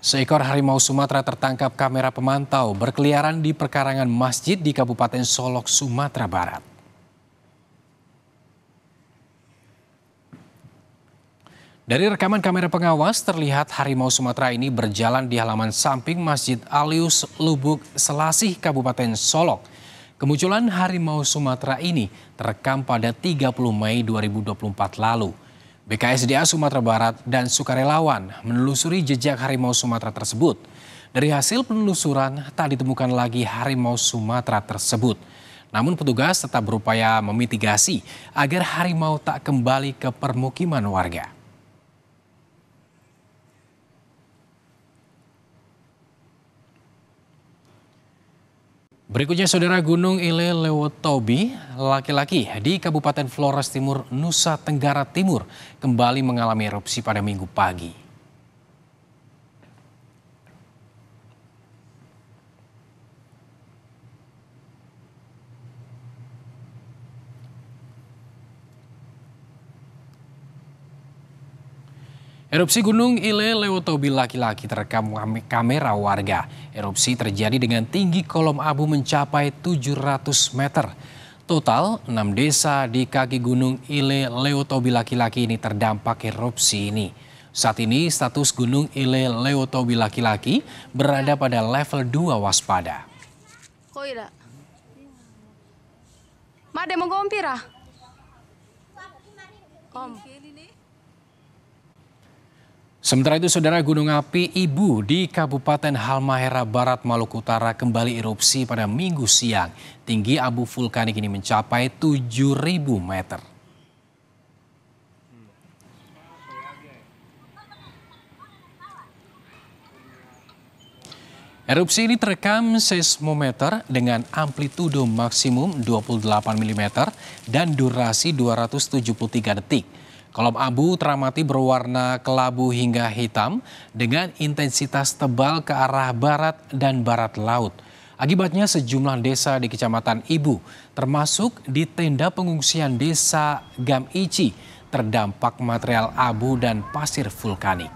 Seekor harimau Sumatera tertangkap kamera pemantau berkeliaran di perkarangan masjid di Kabupaten Solok, Sumatera Barat. Dari rekaman kamera pengawas terlihat harimau Sumatera ini berjalan di halaman samping Masjid Alius Lubuk Selasih Kabupaten Solok. Kemunculan harimau Sumatera ini terekam pada 30 Mei 2024 lalu. BKSDA Sumatera Barat dan sukarelawan menelusuri jejak harimau Sumatera tersebut. Dari hasil penelusuran, tak ditemukan lagi harimau Sumatera tersebut. Namun petugas tetap berupaya memitigasi agar harimau tak kembali ke permukiman warga. Berikutnya saudara Gunung Ile Lewotobi, laki-laki di Kabupaten Flores Timur, Nusa Tenggara Timur kembali mengalami erupsi pada minggu pagi. Erupsi Gunung Ile Lewotobi laki-laki terekam kamera warga. Erupsi terjadi dengan tinggi kolom abu mencapai 700 meter. Total 6 desa di kaki Gunung Ile Lewotobi laki-laki ini terdampak erupsi ini. Saat ini status Gunung Ile Lewotobi laki-laki berada pada level 2 waspada. Koira. Made mengompira. Om. Sementara itu, saudara gunung api Ibu di Kabupaten Halmahera Barat, Maluku Utara kembali erupsi pada minggu siang. Tinggi abu vulkanik ini mencapai 7.000 meter. Erupsi ini terekam seismometer dengan amplitudo maksimum 28 mm dan durasi 273 detik. Kolom abu teramati berwarna kelabu hingga hitam dengan intensitas tebal ke arah barat dan barat laut. Akibatnya sejumlah desa di Kecamatan Ibu termasuk di tenda pengungsian desa Gam Ici terdampak material abu dan pasir vulkanik.